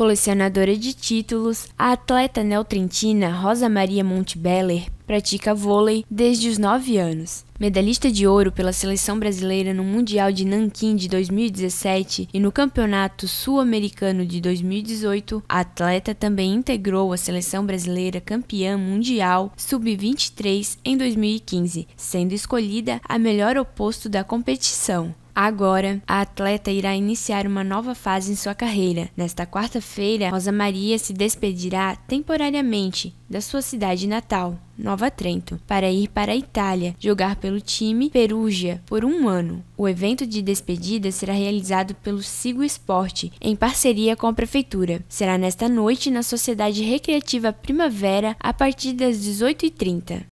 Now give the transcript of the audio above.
Colecionadora de títulos, a atleta neotrentina Rosa Maria Montebeller pratica vôlei desde os 9 anos. Medalhista de ouro pela seleção brasileira no Mundial de Nanquim de 2017 e no Campeonato Sul-Americano de 2018, a atleta também integrou a seleção brasileira campeã mundial sub-23 em 2015, sendo escolhida a melhor oposto da competição. Agora, a atleta irá iniciar uma nova fase em sua carreira. Nesta quarta-feira, Rosa Maria se despedirá temporariamente da sua cidade natal, Nova Trento, para ir para a Itália jogar pelo time Perugia por um ano. O evento de despedida será realizado pelo Sigo Esporte, em parceria com a Prefeitura. Será nesta noite na Sociedade Recreativa Primavera, a partir das 18h30.